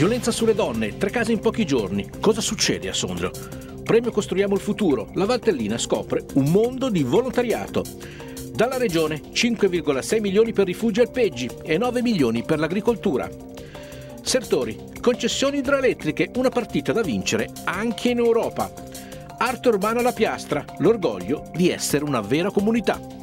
Violenza sulle donne, tre case in pochi giorni. Cosa succede a Sondrio? Premio Costruiamo il futuro. La Valtellina scopre un mondo di volontariato. Dalla regione 5,6 milioni per rifugi alpeggi e 9 milioni per l'agricoltura. Sertori, concessioni idroelettriche, una partita da vincere anche in Europa. Arte urbana alla piastra, l'orgoglio di essere una vera comunità.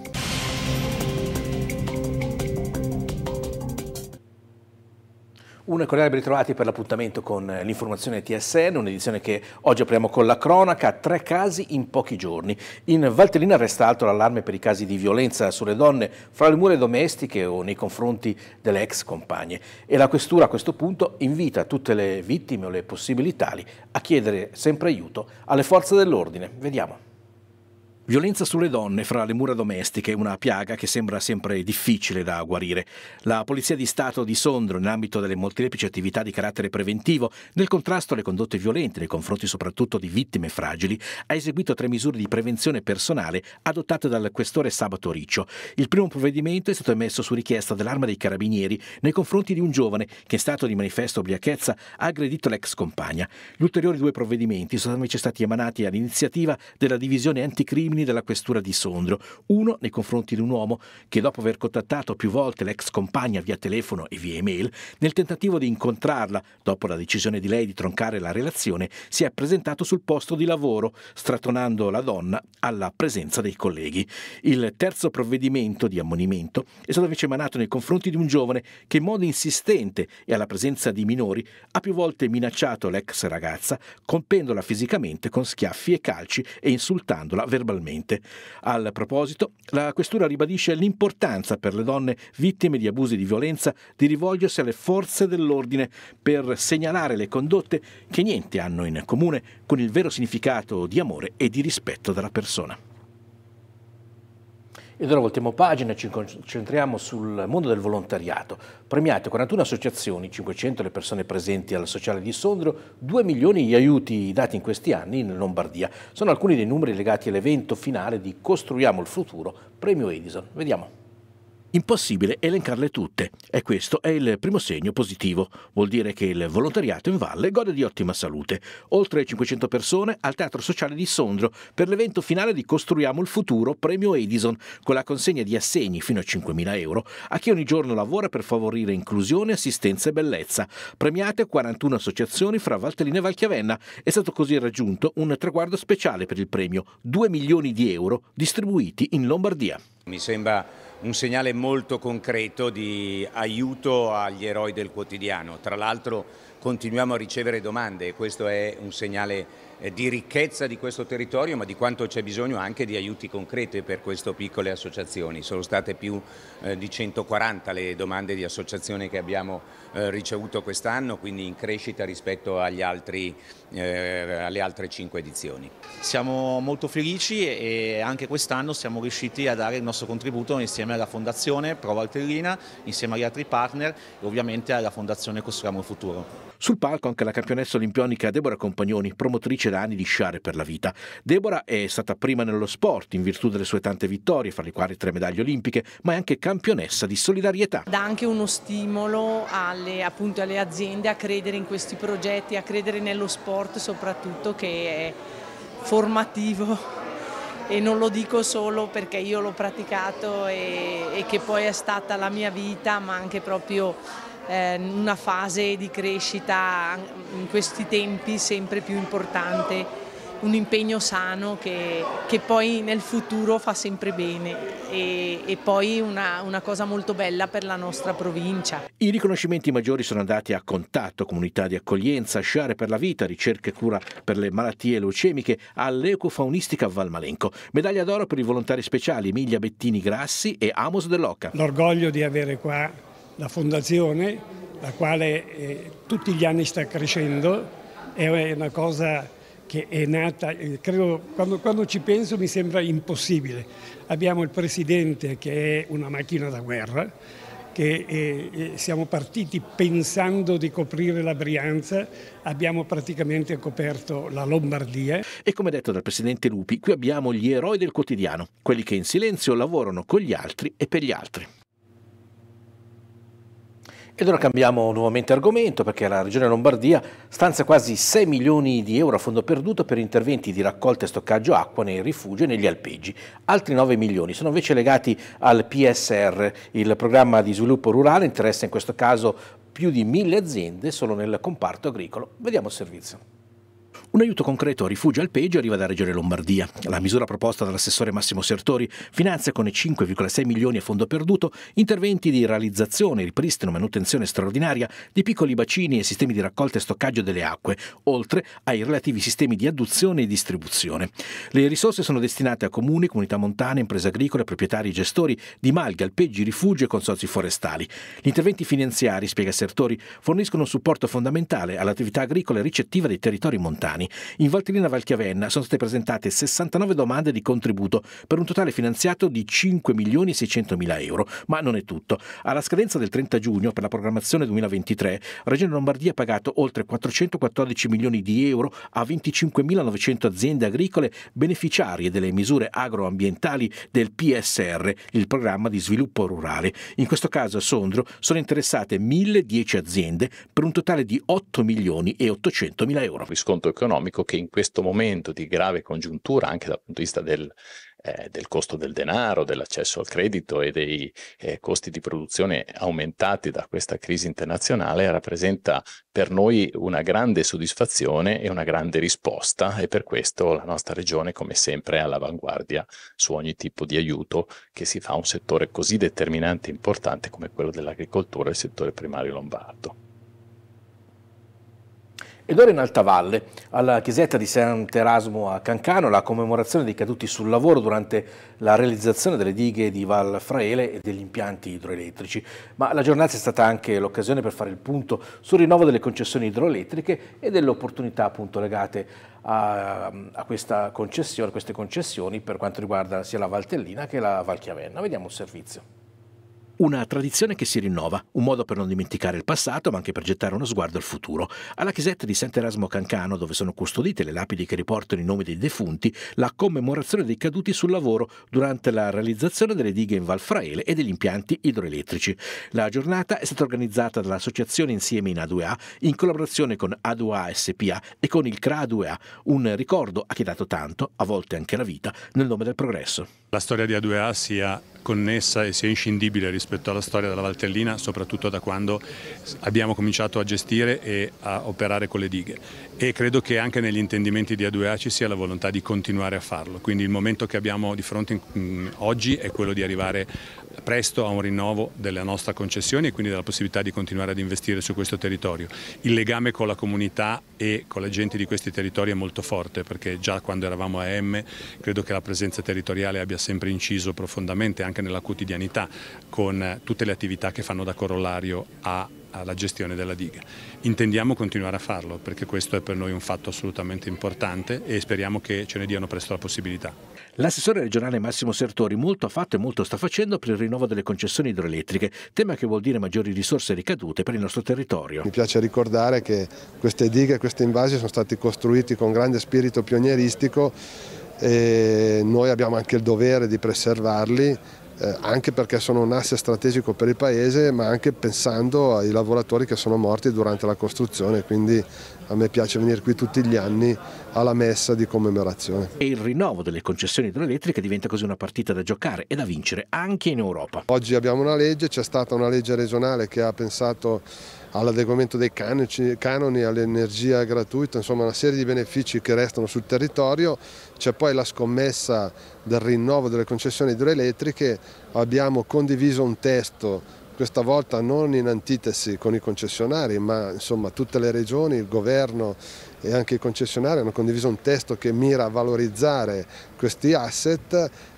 Un cordiale ben ritrovati per l'appuntamento con l'informazione TSN, un'edizione che oggi apriamo con la cronaca, tre casi in pochi giorni. In Valtellina resta alto l'allarme per i casi di violenza sulle donne fra le mura domestiche o nei confronti delle ex compagne e la questura a questo punto invita tutte le vittime o le possibili tali a chiedere sempre aiuto alle forze dell'ordine. Vediamo. Violenza sulle donne fra le mura domestiche, una piaga che sembra sempre difficile da guarire. La Polizia di Stato di Sondro, nell'ambito delle molteplici attività di carattere preventivo, nel contrasto alle condotte violente nei confronti soprattutto di vittime fragili, ha eseguito tre misure di prevenzione personale adottate dal questore Sabato Riccio. Il primo provvedimento è stato emesso su richiesta dell'arma dei carabinieri nei confronti di un giovane che in stato di manifesta ubriachezza ha aggredito l'ex compagna. Gli ulteriori due provvedimenti sono invece stati emanati all'iniziativa della divisione anticrimine crimini della questura di Sondrio, uno nei confronti di un uomo che dopo aver contattato più volte l'ex compagna via telefono e via email, nel tentativo di incontrarla, dopo la decisione di lei di troncare la relazione, si è presentato sul posto di lavoro, stratonando la donna alla presenza dei colleghi. Il terzo provvedimento di ammonimento è stato invece emanato nei confronti di un giovane che in modo insistente e alla presenza di minori ha più volte minacciato l'ex ragazza, compendola fisicamente con schiaffi e calci e insultandola verbalmente penalmente. Al proposito, la Questura ribadisce l'importanza per le donne vittime di abusi di violenza di rivolgersi alle forze dell'ordine per segnalare le condotte che niente hanno in comune con il vero significato di amore e di rispetto della persona. Ed ora voltiamo pagina e ci concentriamo sul mondo del volontariato. Premiate 41 associazioni, 500 le persone presenti al Sociale di Sondrio, 2 milioni gli aiuti dati in questi anni in Lombardia. Sono alcuni dei numeri legati all'evento finale di Costruiamo il futuro, premio Edison. Vediamo. Impossibile elencarle tutte e questo è il primo segno positivo. Vuol dire che il volontariato in valle gode di ottima salute. Oltre 500 persone al Teatro Sociale di Sondrio per l'evento finale di Costruiamo il futuro Premio Edison con la consegna di assegni fino a 5.000 euro a chi ogni giorno lavora per favorire inclusione, assistenza e bellezza. Premiate 41 associazioni fra Valtellina e Valchiavenna. È stato così raggiunto un traguardo speciale per il premio, 2 milioni di euro distribuiti in Lombardia. Mi sembra un segnale molto concreto di aiuto agli eroi del quotidiano. Tra l'altro continuiamo a ricevere domande e questo è un segnale eh, di ricchezza di questo territorio ma di quanto c'è bisogno anche di aiuti concreti per queste piccole associazioni. Sono state più eh, di 140 le domande di associazione che abbiamo eh, ricevuto quest'anno, quindi in crescita rispetto altri, alle altre 5 edizioni. Siamo molto felici e anche quest'anno siamo riusciti a dare il nostro contributo insieme alla Fondazione Pro Valtellina, insieme agli altri partner e ovviamente alla Fondazione Costruiamo il Futuro. Sul palco anche la campionessa olimpionica Deborah Compagnoni, promotrice da anni di sciare per la vita. Deborah è stata prima nello sport in virtù delle sue tante vittorie, fra le quali tre medaglie olimpiche, ma è anche campionessa di solidarietà. Dà anche uno stimolo alle, appunto, alle aziende a credere in questi progetti, a credere nello sport soprattutto che è formativo e non lo dico solo perché io l'ho praticato e, e, che poi è stata la mia vita, ma anche proprio eh, una fase di crescita in questi tempi sempre più importante, un impegno sano che, che poi nel futuro fa sempre bene e, e poi una, una, cosa molto bella per la nostra provincia. I riconoscimenti maggiori sono andati a Contatto, Comunità di Accoglienza, Sciare per la Vita, Ricerca e Cura per le Malattie Leucemiche, all'Ecofaunistica Valmalenco. Medaglia d'oro per i volontari speciali Emilia Bettini Grassi e Amos Dell'Oca. L'orgoglio di avere qua la fondazione, la quale eh, tutti gli anni sta crescendo, è una cosa che è nata, eh, credo, quando, quando, ci penso mi sembra impossibile. Abbiamo il Presidente che è una macchina da guerra, che eh, eh, siamo partiti pensando di coprire la Brianza, abbiamo praticamente coperto la Lombardia. E come detto dal Presidente Lupi, qui abbiamo gli eroi del quotidiano, quelli che in silenzio lavorano con gli altri e per gli altri. Ed ora cambiamo nuovamente argomento perché la Regione Lombardia stanzia quasi 6 milioni di euro a fondo perduto per interventi di raccolta e stoccaggio acqua nei rifugi e negli alpeggi. Altri 9 milioni sono invece legati al PSR, il programma di sviluppo rurale, interessa in questo caso più di mille aziende solo nel comparto agricolo. Vediamo il servizio. Un aiuto concreto a rifugio al peggio arriva da Regione Lombardia. La misura proposta dall'assessore Massimo Sertori finanzia con 5,6 milioni a fondo perduto interventi di realizzazione, ripristino, manutenzione straordinaria di piccoli bacini e sistemi di raccolta e stoccaggio delle acque, oltre ai relativi sistemi di adduzione e distribuzione. Le risorse sono destinate a comuni, comunità montane, imprese agricole, proprietari e gestori di malghi, alpeggi, rifugi e consorzi forestali. Gli interventi finanziari, spiega Sertori, forniscono un supporto fondamentale all'attività agricola e ricettiva dei territori montani italiani. In Valtellina Valchiavenna sono state presentate 69 domande di contributo per un totale finanziato di 5 milioni e 600 mila euro, ma non è tutto. Alla scadenza del 30 giugno per la programmazione 2023, Regione Lombardia ha pagato oltre 414 milioni di euro a 25.900 aziende agricole beneficiarie delle misure agroambientali del PSR, il programma di sviluppo rurale. In questo caso a Sondrio sono interessate 1.010 aziende per un totale di 8 milioni e 800 mila euro. Riscontro economico economico che in questo momento di grave congiuntura, anche dal punto di vista del, eh, del costo del denaro, dell'accesso al credito e dei eh, costi di produzione aumentati da questa crisi internazionale, rappresenta per noi una grande soddisfazione e una grande risposta e per questo la nostra regione come sempre è all'avanguardia su ogni tipo di aiuto che si fa a un settore così determinante e importante come quello dell'agricoltura e il settore primario lombardo. Ed ora in Alta Valle, alla chiesetta di Sant'Erasmo a Cancano, la commemorazione dei caduti sul lavoro durante la realizzazione delle dighe di Val Fraele e degli impianti idroelettrici. Ma la giornata è stata anche l'occasione per fare il punto sul rinnovo delle concessioni idroelettriche e delle opportunità appunto legate a, a questa concessione, queste concessioni per quanto riguarda sia la Valtellina che la Valchiavenna. Vediamo il servizio. Una tradizione che si rinnova, un modo per non dimenticare il passato ma anche per gettare uno sguardo al futuro. Alla chiesetta di Sant'Erasmo Cancano, dove sono custodite le lapidi che riportano i nomi dei defunti, la commemorazione dei caduti sul lavoro durante la realizzazione delle dighe in Valfraele e degli impianti idroelettrici. La giornata è stata organizzata dall'associazione Insieme in A2A in collaborazione con A2A SPA e con il CRA 2 a un ricordo a chi ha dato tanto, a volte anche la vita, nel nome del progresso. La storia di A2A sia connessa e sia inscindibile rispetto alla storia della Valtellina, soprattutto da quando abbiamo cominciato a gestire e a operare con le dighe e credo che anche negli intendimenti di A2A ci sia la volontà di continuare a farlo. Quindi il momento che abbiamo di fronte mm, oggi è quello di arrivare presto a un rinnovo della nostra concessione e quindi della possibilità di continuare ad investire su questo territorio. Il legame con la comunità e con la gente di questi territori è molto forte perché già quando eravamo a M credo che la presenza territoriale abbia sempre inciso profondamente anche nella quotidianità con tutte le attività che fanno da corollario a alla gestione della diga. Intendiamo continuare a farlo perché questo è per noi un fatto assolutamente importante e speriamo che ce ne diano presto la possibilità. L'assessore regionale Massimo Sertori molto ha fatto e molto sta facendo per il rinnovo delle concessioni idroelettriche, tema che vuol dire maggiori risorse ricadute per il nostro territorio. Mi piace ricordare che queste dighe, e questi invasi sono stati costruiti con grande spirito pionieristico e noi abbiamo anche il dovere di preservarli eh, anche perché sono un asse strategico per il Paese, ma anche pensando ai lavoratori che sono morti durante la costruzione, quindi a me piace venire qui tutti gli anni alla messa di commemorazione. E il rinnovo delle concessioni idroelettriche diventa così una partita da giocare e da vincere anche in Europa. Oggi abbiamo una legge, c'è stata una legge regionale che ha pensato all'adeguamento dei canoni, all'energia gratuita, insomma una serie di benefici che restano sul territorio, c'è poi la scommessa del rinnovo delle concessioni idroelettriche, abbiamo condiviso un testo questa volta non in antitesi con i concessionari, ma insomma tutte le regioni, il governo e anche i concessionari hanno condiviso un testo che mira a valorizzare questi asset.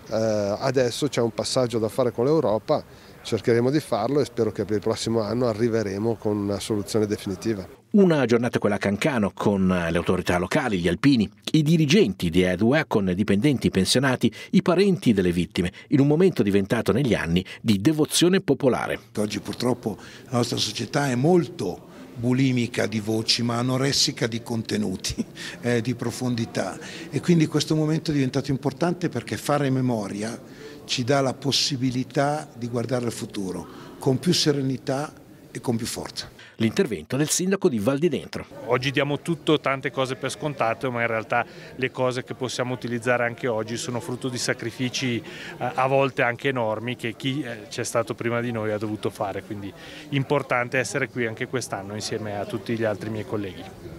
Eh, adesso c'è un passaggio da fare con l'Europa, cercheremo di farlo e spero che per il prossimo anno arriveremo con una soluzione definitiva. Una giornata quella a Cancano con le autorità locali, gli alpini, i dirigenti di Edwea con dipendenti pensionati, i parenti delle vittime, in un momento diventato negli anni di devozione popolare. Oggi purtroppo la nostra società è molto bulimica di voci ma anoressica di contenuti, eh, di profondità e quindi questo momento è diventato importante perché fare memoria ci dà la possibilità di guardare al futuro con più serenità e con più forza l'intervento del sindaco di Val di Dentro. Oggi diamo tutto, tante cose per scontate, ma in realtà le cose che possiamo utilizzare anche oggi sono frutto di sacrifici eh, a volte anche enormi che chi eh, c'è stato prima di noi ha dovuto fare, quindi importante essere qui anche quest'anno insieme a tutti gli altri miei colleghi.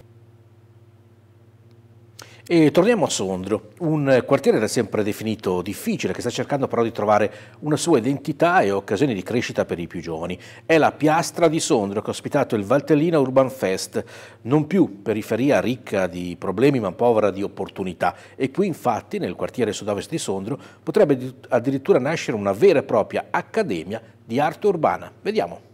E torniamo a Sondrio, un quartiere da sempre definito difficile che sta cercando però di trovare una sua identità e occasioni di crescita per i più giovani. È la piastra di Sondrio che ha ospitato il Valtellina Urban Fest, non più periferia ricca di problemi ma povera di opportunità. E qui infatti nel quartiere sud-ovest di Sondrio potrebbe addirittura nascere una vera e propria accademia di arte urbana. Vediamo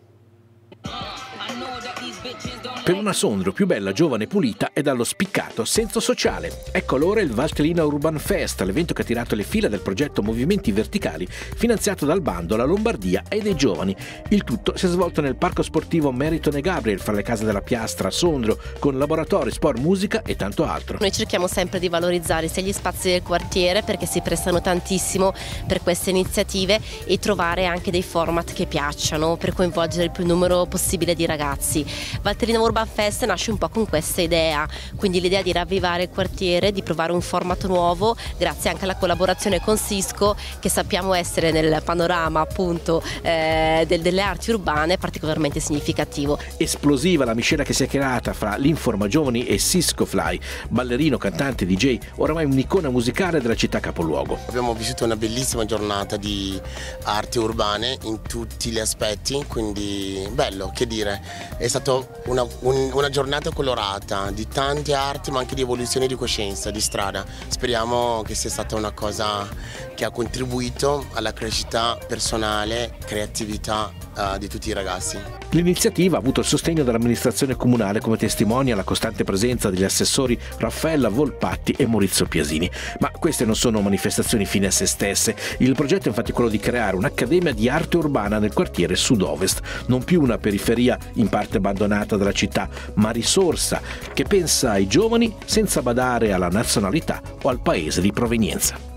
per una Sondrio più bella, giovane e pulita e dallo spiccato senso sociale. Ecco allora il Valtellina Urban Fest, l'evento che ha tirato le fila del progetto Movimenti Verticali, finanziato dal bando La Lombardia e dei giovani. Il tutto si è svolto nel parco sportivo Meritone Gabriel, fra le case della Piastra, Sondrio, con laboratori, sport, musica e tanto altro. Noi cerchiamo sempre di valorizzare sia gli spazi del quartiere, perché si prestano tantissimo per queste iniziative, e trovare anche dei format che piacciono, per coinvolgere il più numero possibile di ragazzi. Valtellina Urban Fest nasce un po' con questa idea, quindi l'idea di ravvivare il quartiere, di provare un format nuovo, grazie anche alla collaborazione con Cisco che sappiamo essere nel panorama appunto eh, del, delle arti urbane particolarmente significativo. Esplosiva la miscela che si è creata fra l'Informa Giovani e Cisco Fly, ballerino, cantante, DJ, oramai un'icona musicale della città capoluogo. Abbiamo vissuto una bellissima giornata di arti urbane in tutti gli aspetti, quindi bello, che dire, è stata una, un, una giornata colorata di tante arti ma anche di evoluzione di coscienza, di strada. Speriamo che sia stata una cosa che ha contribuito alla crescita personale, creatività uh, di tutti i ragazzi. L'iniziativa ha avuto il sostegno dell'amministrazione comunale come testimonia la costante presenza degli assessori Raffaella Volpatti e Maurizio Piasini. Ma queste non sono manifestazioni fine a se stesse. Il progetto è infatti quello di creare un'accademia di arte urbana nel quartiere sud-ovest, non più una periferia in parte abbandonata dalla città capacità, ma risorsa che pensa ai giovani senza badare alla nazionalità o al paese di provenienza.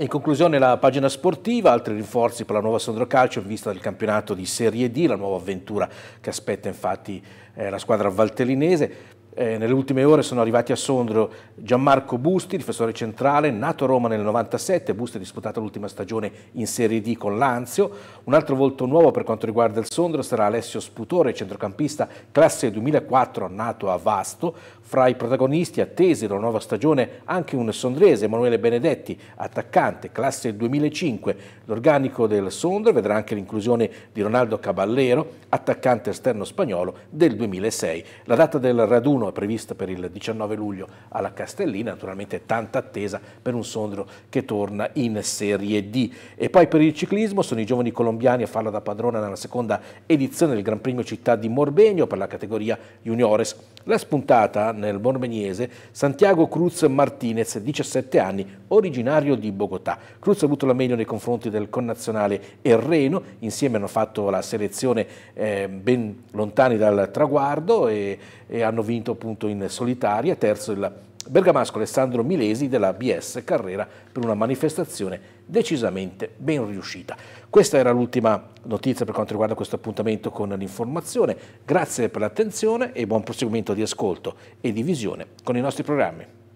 In conclusione la pagina sportiva, altri rinforzi per la nuova Sondro Calcio in vista del campionato di Serie D, la nuova avventura che aspetta infatti eh, la squadra valtellinese. Eh, nelle ultime ore sono arrivati a Sondrio Gianmarco Busti, difensore centrale, nato a Roma nel 97, Busti ha disputato l'ultima stagione in Serie D con Lanzio. Un altro volto nuovo per quanto riguarda il Sondrio sarà Alessio Sputore, centrocampista classe 2004, nato a Vasto, fra i protagonisti attesi della nuova stagione anche un sondrese, Emanuele Benedetti, attaccante, classe 2005. L'organico del Sondre vedrà anche l'inclusione di Ronaldo Caballero, attaccante esterno spagnolo del 2006. La data del raduno è prevista per il 19 luglio alla Castellina, naturalmente tanta attesa per un Sondro che torna in Serie D. E poi per il ciclismo sono i giovani colombiani a farla da padrona nella seconda edizione del Gran Premio Città di Morbegno per la categoria Juniores. La spuntata nel Bormeniese, Santiago Cruz Martinez, 17 anni, originario di Bogotà. Cruz ha avuto la meglio nei confronti del connazionale Erreno, insieme hanno fatto la selezione eh, ben lontani dal traguardo e, e hanno vinto appunto in solitaria, terzo il bergamasco Alessandro Milesi della BS Carrera per una manifestazione decisamente ben riuscita. Questa era l'ultima notizia per quanto riguarda questo appuntamento con l'informazione. Grazie per l'attenzione e buon proseguimento di ascolto e di visione con i nostri programmi.